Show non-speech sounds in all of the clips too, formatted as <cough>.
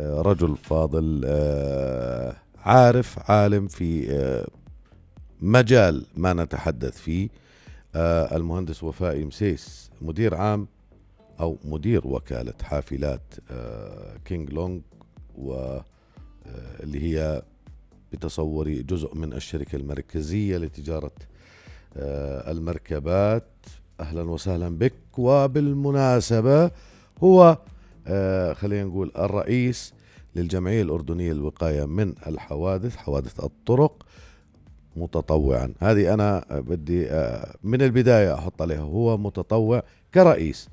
رجل فاضل آه، عارف عالم في آه، مجال ما نتحدث فيه آه، المهندس وفاء مسيس مدير عام أو مدير وكالة حافلات كينج لونج واللي هي بتصوري جزء من الشركة المركزية لتجارة المركبات أهلا وسهلا بك وبالمناسبة هو آه، خلينا نقول الرئيس للجمعية الأردنية للوقاية من الحوادث حوادث الطرق متطوعا هذه أنا بدي آه، من البداية أحط عليها هو متطوع كرئيس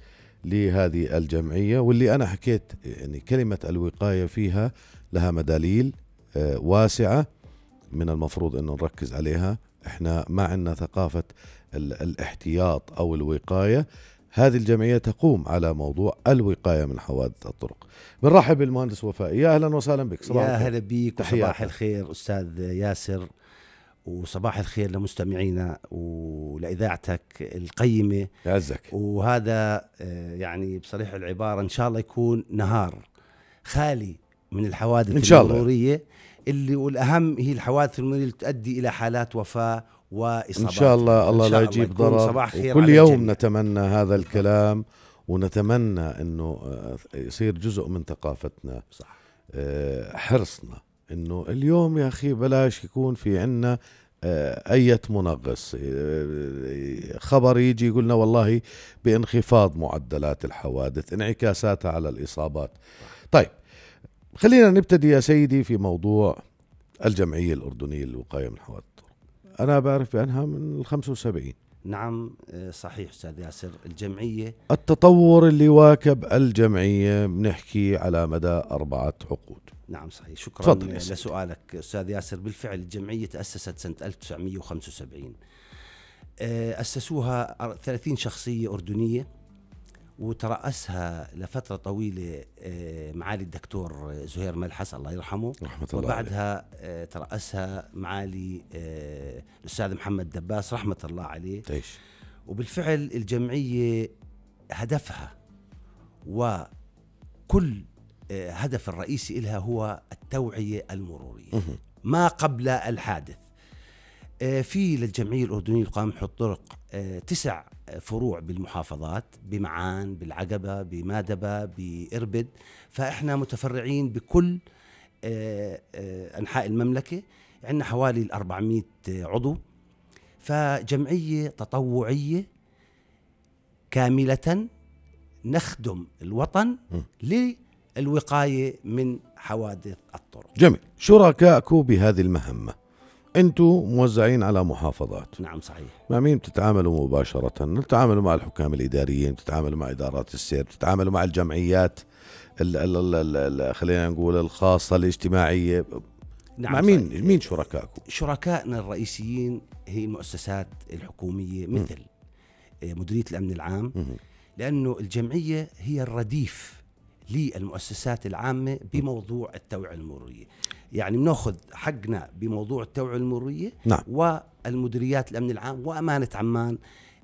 لهذه الجمعية واللي أنا حكيت يعني كلمة الوقاية فيها لها مداليل آه، واسعة من المفروض أنه نركز عليها احنا ما عندنا ثقافة الاحتياط أو الوقاية هذه الجمعية تقوم على موضوع الوقاية من حوادث الطرق بنرحب بالمهندس وفاء يا أهلا وسهلا بك صباح يا أهلا بك صباح الخير أستاذ ياسر وصباح الخير لمستمعينا ولإذاعتك القيمة يعزك وهذا آه، يعني بصريح العبارة إن شاء الله يكون نهار خالي من الحوادث إن شاء الله. المرورية اللي والأهم هي الحوادث المرورية اللي تؤدي إلى حالات وفاة واصابات ان شاء الله الله لا يجيب ضرر كل يوم نتمنى هذا الكلام ونتمنى انه آه، يصير جزء من ثقافتنا صح آه، حرصنا انه اليوم يا اخي بلاش يكون في عنا آه، أية منغص خبر يجي يقولنا والله بانخفاض معدلات الحوادث انعكاساتها على الإصابات طيب خلينا نبتدي يا سيدي في موضوع الجمعية الأردنية للوقاية من الحوادث انا بعرف بانها من ال 75 نعم آه، صحيح استاذ ياسر الجمعيه التطور اللي واكب الجمعيه بنحكي على مدى اربعه عقود نعم صحيح شكرا لسؤالك استاذ ياسر بالفعل الجمعيه تاسست سنه 1975 آه، اسسوها 30 شخصيه اردنيه وترأسها لفترة طويلة آه، معالي الدكتور آه، زهير ملحس الله يرحمه رحمة الله وبعدها عليه. آه، ترأسها معالي الأستاذ محمد دباس رحمة الله عليه تيش. وبالفعل الجمعية هدفها وكل هدف الرئيسي لها هو التوعية المرورية ما قبل الحادث في للجمعية الأردنية لقامح الطرق آه، تسع فروع بالمحافظات بمعان بالعقبة بمادبة بإربد فإحنا متفرعين بكل آه، آه، أنحاء المملكة عندنا حوالي 400 عضو فجمعية تطوعية كاملة نخدم الوطن للوقاية من حوادث الطرق جميل شركائكم بهذه المهمة انتم موزعين على محافظات نعم صحيح مع مين بتتعاملوا مباشره بتتعاملوا مع الحكام الاداريين بتتعاملوا مع ادارات السير بتتعاملوا مع الجمعيات ال ال ال الـ خلينا نقول الخاصه الاجتماعيه نعم مع مين صحيح. مين شركائكم شركائنا الرئيسيين هي المؤسسات الحكوميه مثل م. آه، مديريه الامن العام م. لانه الجمعيه هي الرديف للمؤسسات العامه بموضوع التوعيه المروريه يعني بناخذ حقنا بموضوع التوعيه المروريه نعم. والمديريات الامن العام وامانه عمان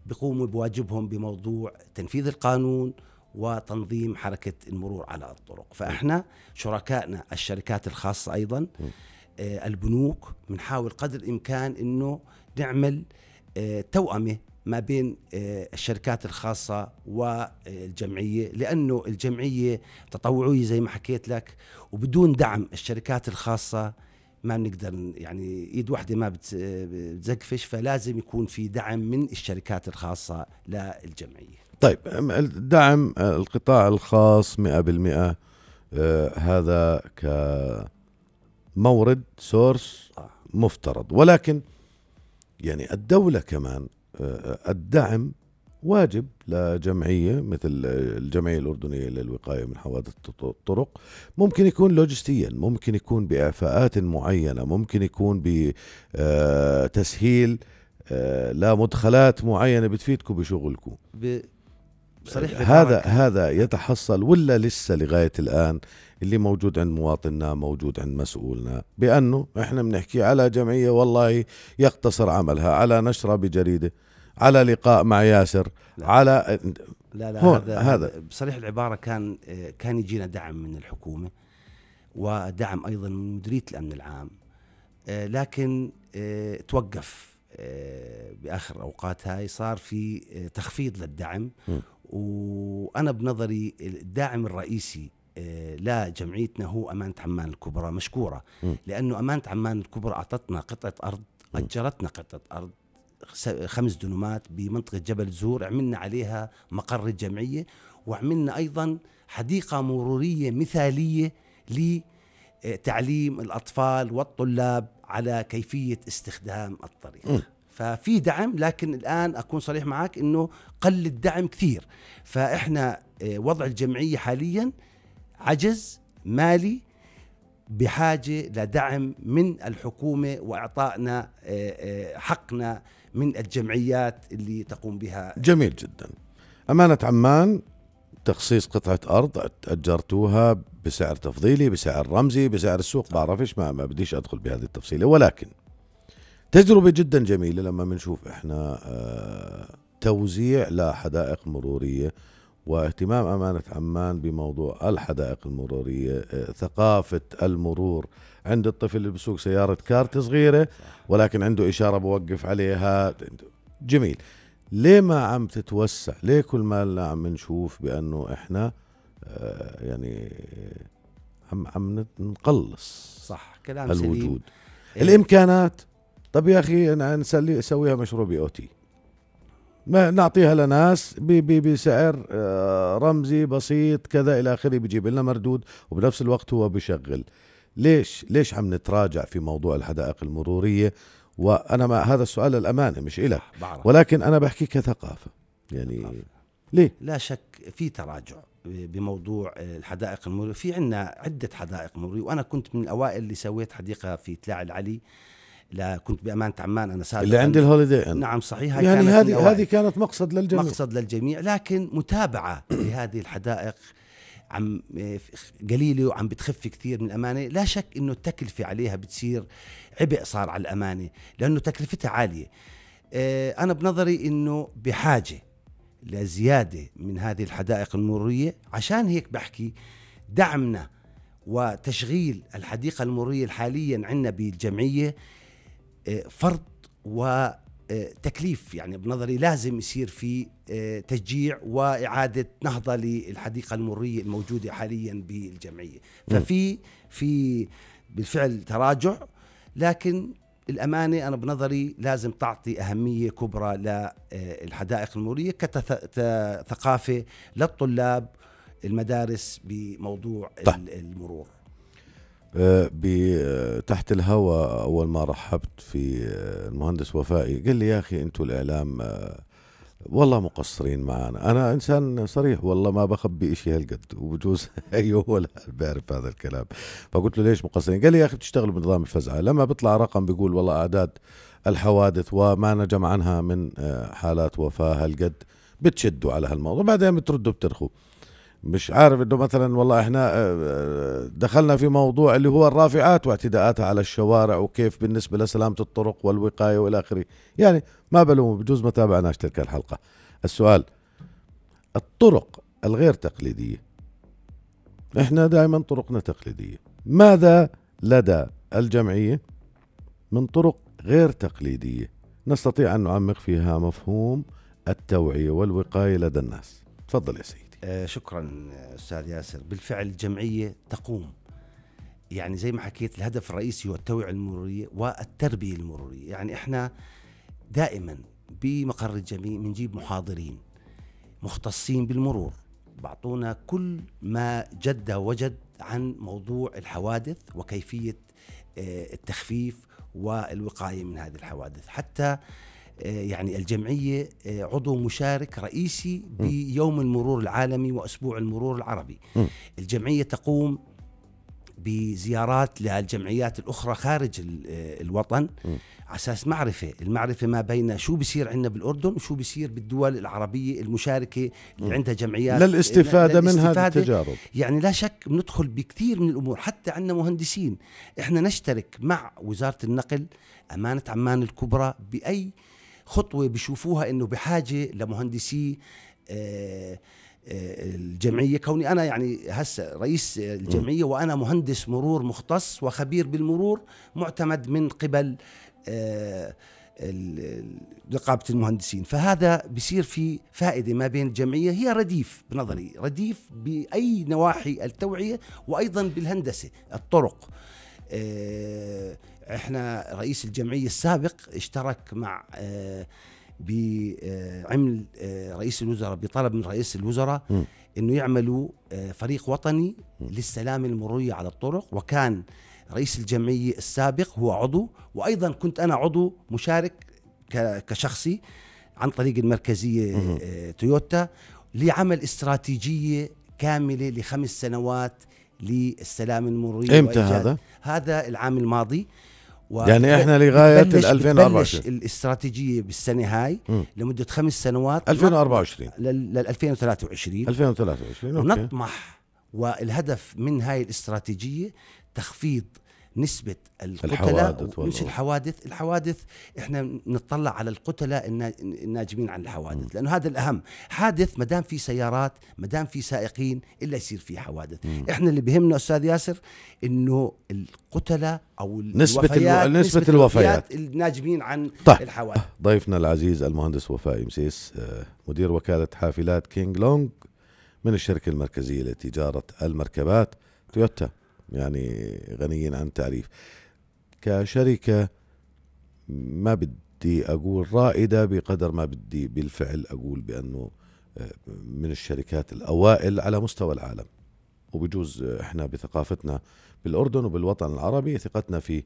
بيقوموا بواجبهم بموضوع تنفيذ القانون وتنظيم حركه المرور على الطرق فاحنا شركائنا الشركات الخاصه ايضا آه، البنوك بنحاول قدر الامكان انه نعمل آه، توأمه ما بين آه، الشركات الخاصة والجمعية لأنه الجمعية تطوعية زي ما حكيت لك وبدون دعم الشركات الخاصة ما بنقدر يعني ايد واحده ما بتزقفش فلازم يكون في دعم من الشركات الخاصه للجمعيه. طيب دعم القطاع الخاص 100% آه هذا كمورد سورس آه. مفترض ولكن يعني الدولة كمان الدعم واجب لجمعية مثل الجمعية الأردنية للوقاية من حوادث الطرق ممكن يكون لوجستيا ممكن يكون بإعفاءات معينة ممكن يكون بتسهيل آه، آه، لمدخلات معينة بتفيدكم بشغلكم صريح هذا هذا يتحصل ولا لسه لغاية الآن اللي موجود عند مواطننا موجود عند مسؤولنا بأنه إحنا بنحكي على جمعية والله يقتصر عملها على نشرة بجريدة على لقاء مع ياسر لا. على لا لا هذا, هذا بصريح العبارة كان كان يجينا دعم من الحكومة ودعم أيضا من مديرية الأمن العام آه، لكن آه، توقف آه، باخر اوقات هاي صار في تخفيض للدعم م. وانا بنظري الداعم الرئيسي آه، لا جمعيتنا هو أمانة عمان الكبرى مشكورة م. لأنه أمانة عمان الكبرى أعطتنا قطعة أرض أجرتنا قطعة أرض خمس دنومات بمنطقة جبل زور عملنا عليها مقر الجمعية وعملنا أيضا حديقة مرورية مثالية لتعليم الأطفال والطلاب على كيفية استخدام الطريق م. ففي دعم لكن الآن أكون صريح معك أنه قل الدعم كثير فإحنا آه، وضع الجمعية حالياً عجز مالي بحاجة لدعم من الحكومة وإعطائنا آه، آه، حقنا من الجمعيات اللي تقوم بها جميل جدا أمانة عمان تخصيص قطعة أرض أجرتوها بسعر تفضيلي بسعر رمزي بسعر السوق بعرفش ما, ما بديش أدخل بهذه التفصيلة ولكن تجربة جدا جميلة لما بنشوف إحنا آه، توزيع لحدائق مرورية واهتمام أمانة عمان بموضوع الحدائق المرورية آه، ثقافة المرور عند الطفل اللي بسوق سيارة كارت صغيرة ولكن عنده إشارة بوقف عليها جميل ليه ما عم تتوسع ليه كل ما عم نشوف بأنه إحنا آه، يعني عم عم نقلص صح كلام الوجود سليم. إيه. الامكانات طب يا اخي انا نسويها مشروع بي او تي ما نعطيها لناس بسعر آه، رمزي بسيط كذا الى اخره بيجيب لنا مردود وبنفس الوقت هو بشغل ليش ليش عم نتراجع في موضوع الحدائق المروريه وانا ما هذا السؤال للامانه مش لك ولكن انا بحكي كثقافه يعني ليه لا شك في تراجع بموضوع آه، الحدائق المروريه في عندنا عده حدائق مروريه وانا كنت من الاوائل اللي سويت حديقه في تلاع العلي لا كنت بامانه عمان انا سابقا اللي عند الهوليدي نعم صحيح هاي يعني هذه هذه كانت مقصد للجميع مقصد للجميع لكن متابعه لهذه <coughs> الحدائق عم قليله وعم بتخف كثير من الامانه لا شك انه التكلفه عليها بتصير عبء صار على الامانه لانه تكلفتها عاليه آه، انا بنظري انه بحاجه لزياده من هذه الحدائق المروريه عشان هيك بحكي دعمنا وتشغيل الحديقه المروريه حاليا عندنا بالجمعيه آه، فرض وتكليف آه، يعني بنظري لازم يصير في آه، تشجيع وإعادة نهضة للحديقة المرية الموجودة حاليا بالجمعية ففي في بالفعل تراجع لكن الأمانة أنا بنظري لازم تعطي أهمية كبرى للحدائق المرية كثقافة للطلاب المدارس بموضوع طيب. المرور آه، آه، تحت الهوى اول ما رحبت في آه، المهندس وفائي قال لي يا اخي انتم الاعلام والله مقصرين معنا انا انسان صريح والله ما بخبي إشي هالقد وبجوز <laughs> اي هو بيعرف هذا الكلام فقلت له ليش مقصرين قال لي يا اخي بتشتغلوا بنظام الفزعه لما بيطلع رقم بيقول والله اعداد الحوادث وما نجم عنها من حالات وفاه هالقد بتشدوا على هالموضوع بعدين بتردوا بترخوا مش عارف انه مثلا والله احنا آه، آه، دخلنا في موضوع اللي هو الرافعات واعتداءاتها على الشوارع وكيف بالنسبه لسلامه الطرق والوقايه والى اخره، يعني ما بلومه بجوز ما تابعناش تلك الحلقه. السؤال الطرق الغير تقليديه احنا دائما طرقنا تقليديه، ماذا لدى الجمعيه من طرق غير تقليديه نستطيع ان نعمق فيها مفهوم التوعيه والوقايه لدى الناس؟ تفضل يا سيدي. آه شكرا استاذ ياسر بالفعل الجمعيه تقوم يعني زي ما حكيت الهدف الرئيسي هو التوعيه المروريه والتربيه المروريه يعني احنا دائما بمقر الجميع بنجيب محاضرين مختصين بالمرور بعطونا كل ما جد وجد عن موضوع الحوادث وكيفيه آه، التخفيف والوقايه من هذه الحوادث حتى آه، يعني الجمعية آه، عضو مشارك رئيسي بيوم المرور العالمي وأسبوع المرور العربي الجمعية تقوم بزيارات للجمعيات الأخرى خارج آه، الوطن على أساس معرفة المعرفة ما بين شو بصير عندنا بالأردن وشو بصير بالدول العربية المشاركة اللي عندها جمعيات للاستفادة, للاستفادة من هذه التجارب يعني لا شك بندخل بكثير من الأمور حتى عندنا مهندسين إحنا نشترك مع وزارة النقل أمانة عمان الكبرى بأي خطوه بشوفوها انه بحاجه لمهندسي آه، آه، الجمعيه كوني انا يعني هسه رئيس الجمعيه وانا مهندس مرور مختص وخبير بالمرور معتمد من قبل آه، رقابه المهندسين فهذا بصير في فائده ما بين الجمعيه هي رديف بنظري رديف باي نواحي التوعيه وايضا بالهندسه الطرق احنا رئيس الجمعيه السابق اشترك مع آه، بعمل آه، آه، رئيس الوزراء بطلب من رئيس الوزراء انه يعملوا فريق وطني للسلامه المروريه على الطرق وكان رئيس الجمعيه السابق هو عضو وايضا كنت انا عضو مشارك كشخصي عن طريق المركزيه تويوتا لعمل استراتيجيه كامله لخمس سنوات للسلام المروري امتى هذا؟ هذا العام الماضي يعني احنا لغايه 2024 الاستراتيجيه بالسنه هاي م. لمده خمس سنوات 2024 لل 2023 2023 ونطمح والهدف من هاي الاستراتيجيه تخفيض نسبه القتلة مش الحوادث الحوادث احنا نطلع على القتلة الناجمين عن الحوادث لانه هذا الاهم حادث ما دام في سيارات ما دام في سائقين الا يصير في حوادث مم. احنا اللي بهمنا استاذ ياسر انه القتلة او نسبة الوفيات الو... نسبة, نسبة الوفيات الناجمين عن طيب. الحوادث ضيفنا العزيز المهندس وفاء مسيس آه، مدير وكالة حافلات كينج لونج من الشركة المركزية لتجارة المركبات تويوتا يعني غنيين عن التعريف كشركة ما بدي أقول رائدة بقدر ما بدي بالفعل أقول بأنه آه، من الشركات الأوائل على مستوى العالم وبجوز إحنا بثقافتنا بالأردن وبالوطن العربي ثقتنا في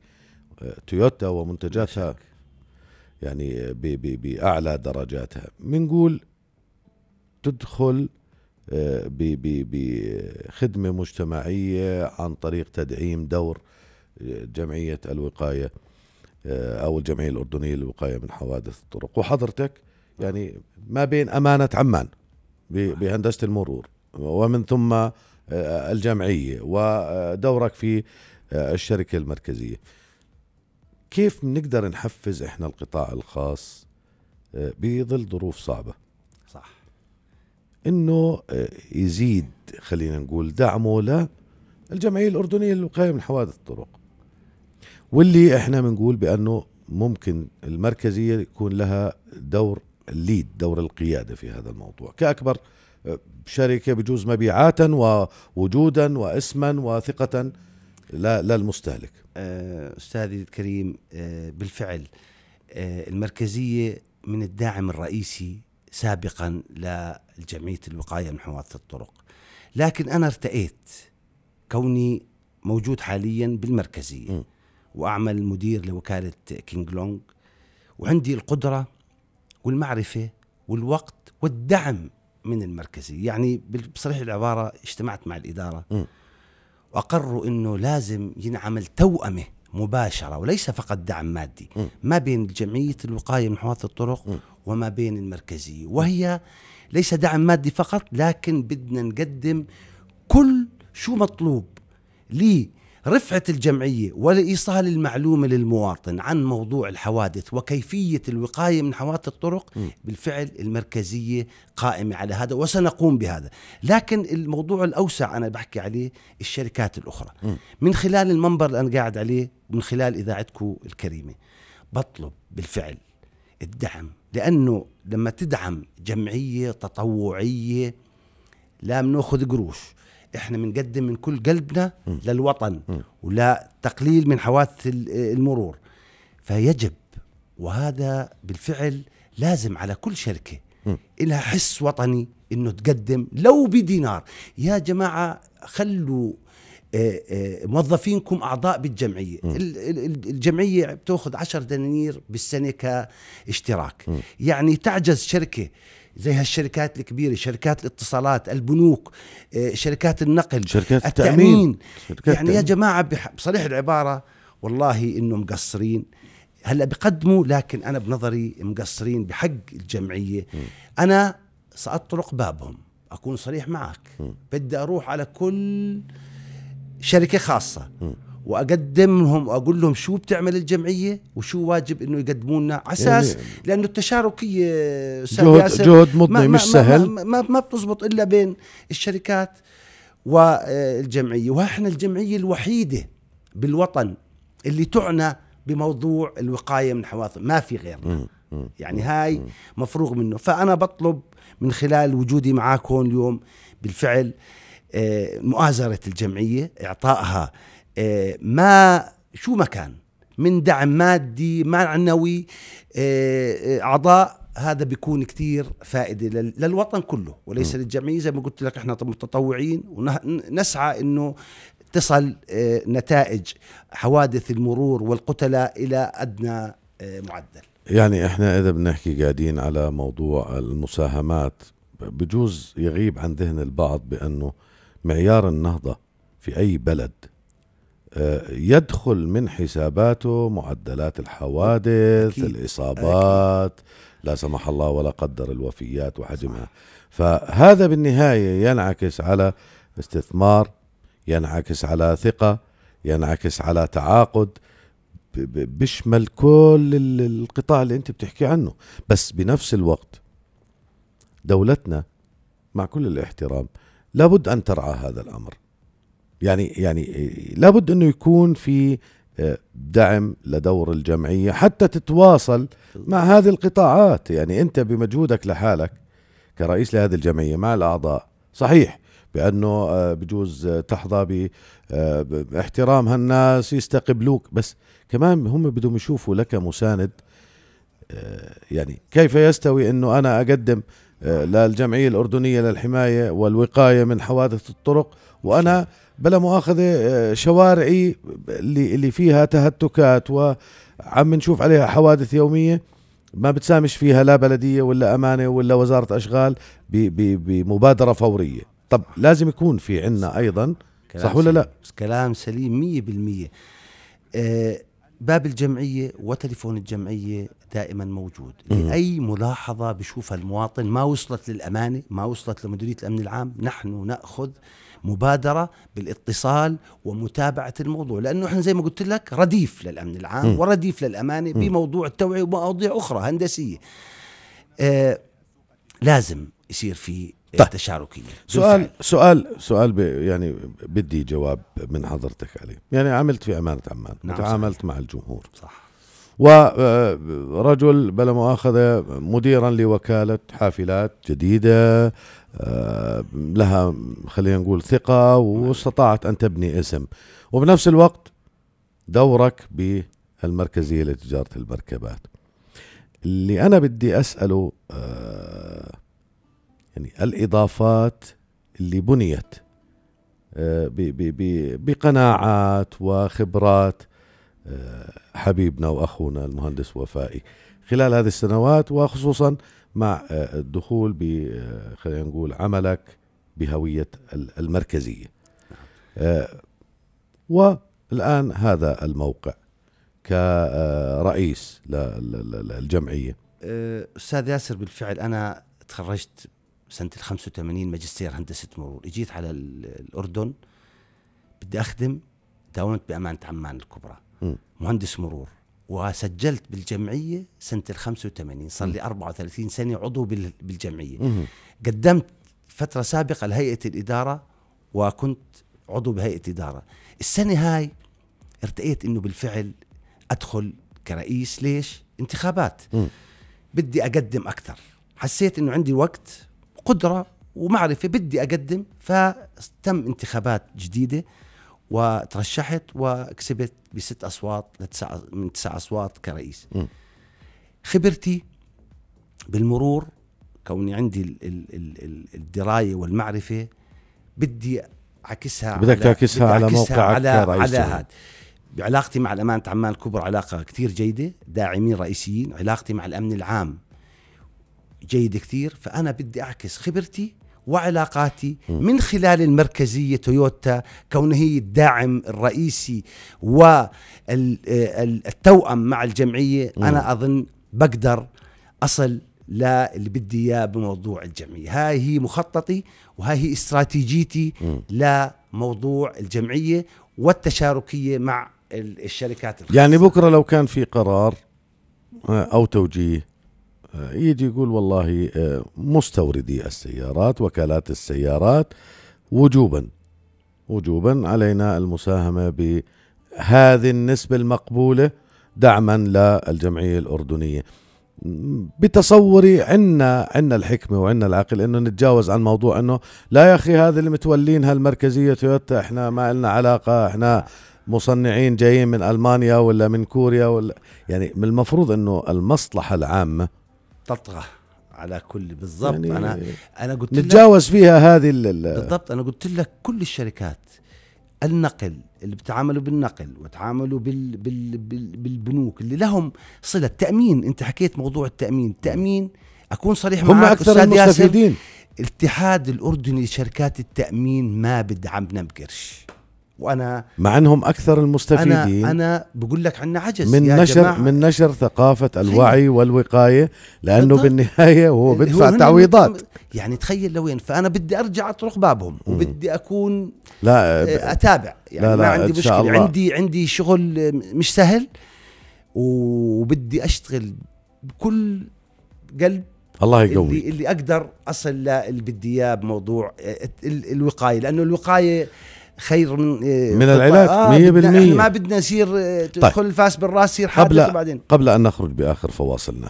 آه، تويوتا ومنتجاتها يعني بأعلى درجاتها بنقول تدخل بخدمه مجتمعيه عن طريق تدعيم دور جمعيه الوقايه آه، او الجمعيه الاردنيه للوقايه من حوادث الطرق وحضرتك يعني ما بين امانه عمان نعم. بهندسه المرور ومن ثم آه، الجمعيه ودورك في آه، الشركه المركزيه كيف بنقدر نحفز احنا القطاع الخاص بظل ظروف صعبه انه آه، يزيد خلينا نقول دعمه للجمعيه الاردنيه للوقايه من حوادث الطرق واللي احنا بنقول بانه ممكن المركزيه يكون لها دور الليد دور القياده في هذا الموضوع كاكبر آه، شركه بجوز مبيعاتا ووجودا واسما وثقه للمستهلك استاذي آه، الكريم بالفعل المركزيه من الداعم الرئيسي سابقا لجمعية الوقاية من حوادث الطرق لكن أنا ارتأيت كوني موجود حاليا بالمركزية م. وأعمل مدير لوكالة كينج لونج وعندي القدرة والمعرفة والوقت والدعم من المركزية يعني بصريح العبارة اجتمعت مع الإدارة م. وأقروا أنه لازم ينعمل توأمة مباشرة وليس فقط دعم مادي م. ما بين جمعية الوقاية من حوادث الطرق م. وما بين المركزية وهي ليس دعم مادي فقط لكن بدنا نقدم كل شو مطلوب لرفعة الجمعية ولإيصال المعلومة للمواطن عن موضوع الحوادث وكيفية الوقاية من حوادث الطرق م. بالفعل المركزية قائمة على هذا وسنقوم بهذا لكن الموضوع الأوسع أنا بحكي عليه الشركات الأخرى م. من خلال المنبر اللي أنا قاعد عليه ومن خلال إذاعتكم الكريمة بطلب بالفعل الدعم لانه لما تدعم جمعيه تطوعيه لا بناخذ قروش احنا بنقدم من كل قلبنا م. للوطن م. ولا تقليل من حوادث المرور فيجب وهذا بالفعل لازم على كل شركه م. إلها حس وطني انه تقدم لو بدينار يا جماعه خلوا آه، آه، موظفينكم اعضاء بالجمعيه الجمعيه بتاخذ 10 دنانير بالسنه كاشتراك يعني تعجز شركه زي هالشركات الكبيره شركات الاتصالات البنوك آه، شركات النقل شركات التامين, التأمين. شركات يعني يا جماعه بصريح العباره والله انه مقصرين هلا بقدموا لكن انا بنظري مقصرين بحق الجمعيه م. انا ساطرق بابهم اكون صريح معك بدي اروح على كل شركه خاصه واقدمهم واقدم لهم واقول لهم شو بتعمل الجمعيه وشو واجب انه يقدموا لنا على يعني اساس لانه التشاركيه جهد جهد مضني مش سهل ما, ما, ما بتزبط الا بين الشركات والجمعيه واحنا الجمعيه الوحيده بالوطن اللي تعنى بموضوع الوقايه من حواضر ما في غيرنا يعني هاي مفروغ منه فانا بطلب من خلال وجودي معاكم اليوم بالفعل آه، مؤازره الجمعيه اعطائها آه، ما شو ما كان من دعم مادي معنوي آه، اعضاء هذا بيكون كثير فائدة للوطن كله وليس م. للجمعية زي ما قلت لك احنا متطوعين ونسعى انه تصل نتائج حوادث المرور والقتلى إلى أدنى معدل يعني احنا إذا بنحكي قاعدين على موضوع المساهمات بجوز يغيب عن ذهن البعض بأنه معيار النهضة في أي بلد آه، يدخل من حساباته معدلات الحوادث أكيد. الإصابات أكيد. لا سمح الله ولا قدر الوفيات وحجمها صح. فهذا بالنهاية ينعكس على استثمار ينعكس على ثقة ينعكس على تعاقد بيشمل كل القطاع اللي انت بتحكي عنه بس بنفس الوقت دولتنا مع كل الاحترام لابد ان ترعى هذا الامر يعني يعني لابد انه يكون في آه، دعم لدور الجمعيه حتى تتواصل مع هذه القطاعات يعني انت بمجهودك لحالك كرئيس لهذه الجمعيه مع الاعضاء صحيح بانه آه، بجوز آه، تحظى باحترام هالناس يستقبلوك بس كمان هم بدهم يشوفوا لك مساند يعني كيف يستوي انه انا اقدم للجمعية الأردنية للحماية والوقاية من حوادث الطرق وأنا بلا مؤاخذة آه، شوارعي اللي اللي فيها تهتكات وعم نشوف عليها حوادث يومية ما بتسامش فيها لا بلدية ولا أمانة ولا وزارة أشغال بمبادرة فورية طب لازم يكون في عنا أيضا صح ولا لا كلام سليم مية بالمية أه باب الجمعية وتليفون الجمعية دائما موجود لأي ملاحظة بشوفها المواطن ما وصلت للأمانة ما وصلت لمديرية الأمن العام نحن نأخذ مبادرة بالاتصال ومتابعة الموضوع لأنه إحنا زي ما قلت لك رديف للأمن العام م. ورديف للأمانة م. بموضوع التوعية ومواضيع أخرى هندسية آه لازم يصير في إيه، طيب. التشاركيه سؤال بالفعل. سؤال سؤال ب يعني بدي جواب من حضرتك عليه يعني عملت في امانه عمان نعم تعاملت مع الجمهور صح ورجل آه، بلا مؤاخذه مديرا لوكاله حافلات جديده آه، لها خلينا نقول ثقه واستطاعت ان تبني اسم وبنفس الوقت دورك بالمركزيه لتجاره المركبات اللي انا بدي اساله آه، يعني الاضافات اللي بنيت آه، بقناعات وخبرات آه، حبيبنا واخونا المهندس وفائي خلال هذه السنوات وخصوصا مع آه، الدخول ب خلينا نقول عملك بهويه المركزيه. والان هذا الموقع كرئيس للجمعيه. استاذ ياسر بالفعل انا تخرجت سنه ال 85 ماجستير هندسه مرور اجيت على الاردن بدي اخدم داومت بامانه عمان الكبرى م. مهندس مرور وسجلت بالجمعيه سنه ال 85 صار لي 34 سنه عضو بالجمعيه م. قدمت فتره سابقه لهيئه الاداره وكنت عضو بهيئه اداره السنه هاي ارتقيت انه بالفعل ادخل كرئيس ليش انتخابات م. بدي اقدم اكثر حسيت انه عندي وقت قدره ومعرفه بدي اقدم فتم انتخابات جديده وترشحت وكسبت بست اصوات لتسع من تسع اصوات كرئيس خبرتي بالمرور كوني عندي الدرايه والمعرفه بدي اعكسها بدك تعكسها على, على موقعك على, على هذا بعلاقتي مع الامانه عمان الكبرى علاقه كثير جيده داعمين رئيسيين علاقتي مع الامن العام جيده كثير فانا بدي اعكس خبرتي وعلاقاتي من خلال المركزية تويوتا كونها هي الداعم الرئيسي والتوأم مع الجمعية أنا أظن بقدر أصل لا اللي بدي اياه بموضوع الجمعيه، هاي هي مخططي وهاي هي استراتيجيتي لموضوع الجمعيه والتشاركيه مع الشركات الخاصة. يعني بكره لو كان في قرار آه، او توجيه يجي يقول والله آه، مستوردي السيارات وكالات السيارات وجوبا وجوبا علينا المساهمة بهذه النسبة المقبولة دعما للجمعية الأردنية بتصوري عنا عنا الحكمه وعنا العقل انه نتجاوز عن موضوع انه لا يا اخي هذا اللي متولين هالمركزيه تويوتا احنا ما لنا علاقه احنا مصنعين جايين من المانيا ولا من كوريا ولا يعني من المفروض انه المصلحه العامه تطغى على كل بالضبط يعني انا انا قلت نتجاوز فيها هذه بالضبط انا قلت لك كل الشركات النقل اللي بتعاملوا بالنقل وتعاملوا بال بال بال بالبنوك اللي لهم صله تامين انت حكيت موضوع التامين التامين اكون صريح هم معك اكثر المستفيدين الاتحاد الاردني لشركات التامين ما بدعمنا بقرش وانا مع انهم اكثر المستفيدين انا انا بقول لك عنا عجز من يا نشر جماعة. من نشر ثقافه الوعي والوقايه لانه بالنهايه هو بدفع هو تعويضات يعني تخيل لوين فانا بدي ارجع اطرق بابهم وبدي اكون لا آه، اتابع يعني لا لا ما عندي مشكله الله. عندي عندي شغل مش سهل وبدي اشتغل بكل قلب الله يقويك اللي, اللي اقدر اصل للي بدي اياه بموضوع آه، الوقايه لانه الوقايه خير من آه، من العلاج 100% آه ما بدنا يصير آه، تدخل طيب. الفاس بالراس يصير حادث قبل وبعدين قبل ان نخرج باخر فواصلنا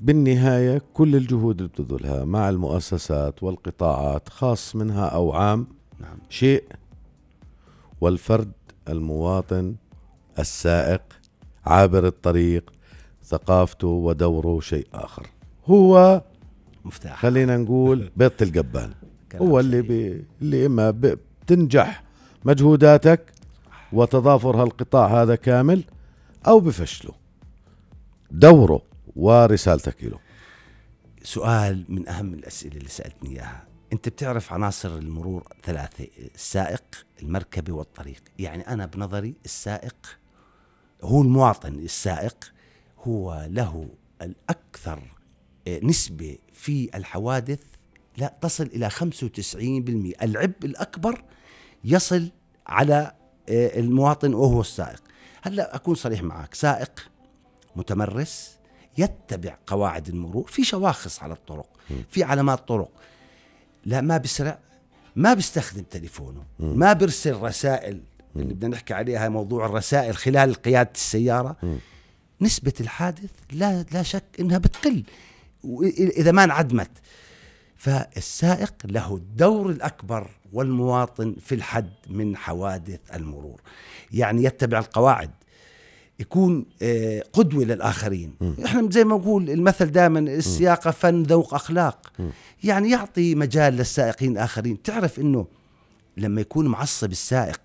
بالنهاية كل الجهود اللي بتبذلها مع المؤسسات والقطاعات خاص منها أو عام نعم. شيء والفرد المواطن السائق عابر الطريق ثقافته ودوره شيء آخر هو مفتاح خلينا نقول بيت الجبان هو اللي بي اللي إما تنجح مجهوداتك وتضافر هالقطاع هذا كامل او بفشله دوره ورسالتك له سؤال من اهم الاسئله اللي سالتني اياها انت بتعرف عناصر المرور ثلاثه السائق المركبه والطريق يعني انا بنظري السائق هو المواطن السائق هو له الاكثر آه، نسبه في الحوادث لا تصل الى 95% العبء الاكبر يصل على آه، المواطن وهو السائق هلا اكون صريح معك سائق متمرس يتبع قواعد المرور في شواخص على الطرق في علامات طرق لا ما بسرع ما بيستخدم تليفونه ما بيرسل رسائل اللي بدنا نحكي عليها موضوع الرسائل خلال قيادة السيارة نسبة الحادث لا لا شك انها بتقل واذا ما انعدمت فالسائق له الدور الأكبر والمواطن في الحد من حوادث المرور يعني يتبع القواعد يكون آه، قدوة للآخرين م. إحنا زي ما نقول المثل دائما السياقة فن ذوق أخلاق م. يعني يعطي مجال للسائقين الآخرين تعرف أنه لما يكون معصب السائق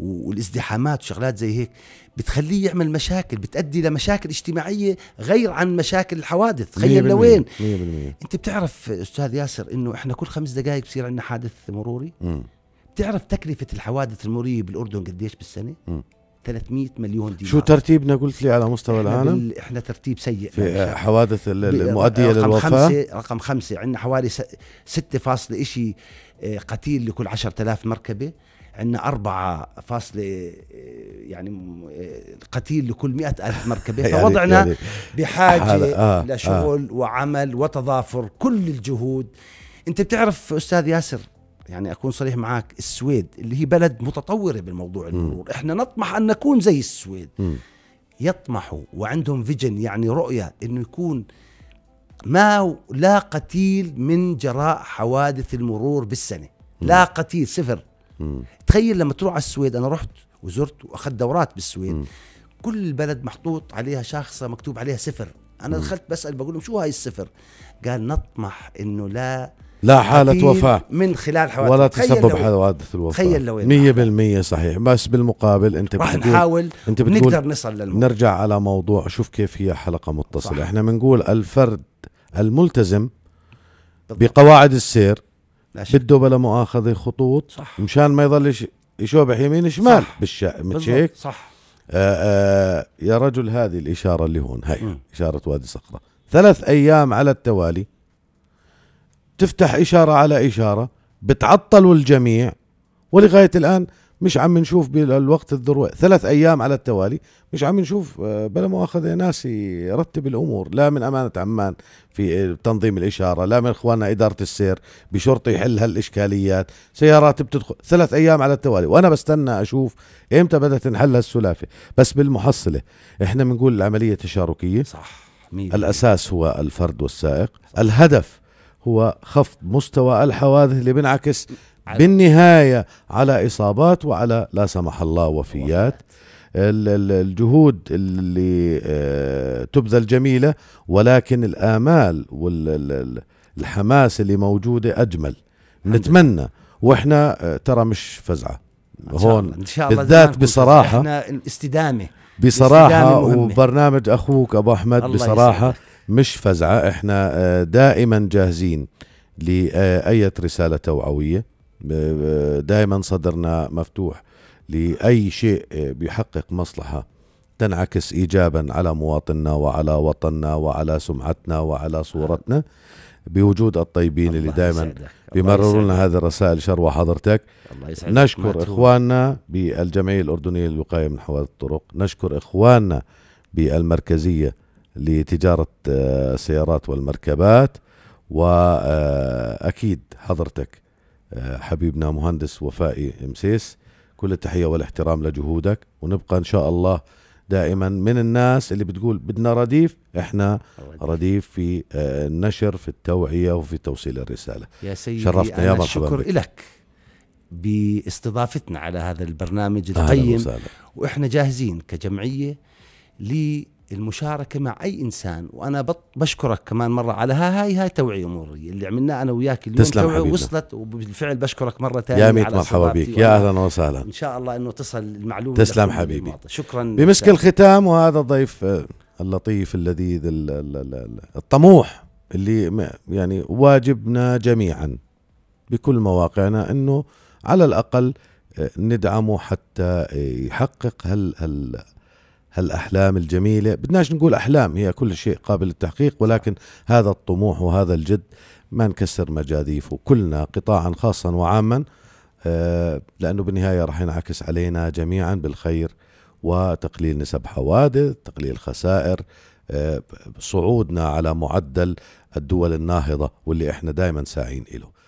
والازدحامات وشغلات زي هيك بتخليه يعمل مشاكل بتأدي لمشاكل اجتماعية غير عن مشاكل الحوادث تخيل لوين انت بتعرف استاذ ياسر انه احنا كل خمس دقائق بصير عندنا حادث مروري م. بتعرف تكلفة الحوادث المرورية بالأردن قديش بالسنة؟ م. 300 مليون دينار شو ترتيبنا قلت لي على مستوى إحنا العالم؟ بال... احنا ترتيب سيء في نعم. حوادث المؤدية رقم للوفاة خمسة رقم خمسة عندنا حوالي 6 فاصلة شيء آه، قتيل لكل 10000 مركبة عندنا أربعة فاصلة آه، يعني آه، قتيل لكل مئة ألف مركبة <laughs> يعني فوضعنا يعني بحاجة آه، لشغل وعمل وتضافر كل الجهود أنت بتعرف أستاذ ياسر يعني أكون صريح معك السويد اللي هي بلد متطورة بالموضوع المرور إحنا نطمح أن نكون زي السويد يطمحوا وعندهم فيجن يعني رؤية أنه يكون ما لا قتيل من جراء حوادث المرور بالسنة لا قتيل صفر مم. تخيل لما تروح على السويد انا رحت وزرت واخذت دورات بالسويد مم. كل بلد محطوط عليها شاخصه مكتوب عليها صفر انا مم. دخلت بسال بقول لهم شو هاي الصفر قال نطمح انه لا لا حالة وفاة من خلال حوادث ولا تسبب حوادث الوفاة تخيل لو 100% صحيح بس بالمقابل انت راح نحاول انت بتقول نقدر نصل للموضوع نرجع على موضوع شوف كيف هي حلقة متصلة صح. احنا بنقول الفرد الملتزم بقواعد السير بده بلا مؤاخذه خطوط صح مشان ما يضلش يشوبح يمين شمال بالشا مش هيك؟ صح آآ آه، آه، يا رجل هذه الاشاره اللي هون هي م. اشاره وادي صقره ثلاث ايام على التوالي تفتح اشاره على اشاره بتعطلوا الجميع ولغايه الان مش عم نشوف بالوقت الذروه ثلاث ايام على التوالي مش عم نشوف آه، بلا مؤاخذه ناس يرتب الامور لا من امانه عمان في آه، تنظيم الاشاره لا من اخواننا اداره السير بشرطه يحل هالاشكاليات سيارات بتدخل ثلاث ايام على التوالي وانا بستنى اشوف امتى بدها تنحل هالسلافه بس بالمحصله احنا بنقول العمليه تشاركيه صح مين الاساس هو الفرد والسائق صح. الهدف هو خفض مستوى الحوادث اللي بينعكس بالنهايه على اصابات وعلى لا سمح الله وفيات الجهود اللي آه، تبذل جميله ولكن الامال والحماس اللي موجوده اجمل نتمنى واحنا آه، ترى مش فزعه هون إن شاء الله بالذات بصراحه احنا استدامه بصراحه وبرنامج اخوك ابو احمد بصراحه مش فزعه احنا آه، دائما جاهزين لاي رساله توعويه دائما صدرنا مفتوح لأي شيء بيحقق مصلحة تنعكس إيجابا على مواطننا وعلى وطننا وعلى سمعتنا وعلى صورتنا بوجود الطيبين اللي دائما بيمرروا لنا هذه الرسائل شروى حضرتك الله نشكر إخواننا بالجمعية الأردنية للوقاية من حوادث الطرق نشكر إخواننا بالمركزية لتجارة آه، السيارات والمركبات وأكيد حضرتك آه، حبيبنا مهندس وفائي مسيس كل التحيه والاحترام لجهودك ونبقى ان شاء الله دائما من الناس اللي بتقول بدنا رديف احنا رديف في النشر آه، في التوعيه وفي توصيل الرساله يا سيدي شرفتنا أنا يا شكر لك باستضافتنا على هذا البرنامج القيم واحنا جاهزين كجمعيه المشاركه مع اي انسان وانا بشكرك كمان مره على هاي هاي توعيه اموريه اللي عملناه انا وياك اليوم تسلم توعيه حبيبنا. وصلت وبالفعل بشكرك مره ثانيه يا ميت مرحبا بك يا اهلا وسهلا ان شاء الله انه تصل المعلومه تسلم حبيبي المعطة. شكرا بمسك الختام وهذا الضيف آه، اللطيف اللذيذ الطموح اللي يعني واجبنا جميعا بكل مواقعنا انه على الاقل آه، ندعمه حتى يحقق هال هال هالأحلام الجميلة بدناش نقول أحلام هي كل شيء قابل للتحقيق ولكن هذا الطموح وهذا الجد ما نكسر مجاذيفه كلنا قطاعا خاصا وعاما آه، لأنه بالنهاية راح ينعكس علينا جميعا بالخير وتقليل نسب حوادث تقليل خسائر آه، صعودنا على معدل الدول الناهضة واللي احنا دائما ساعين إله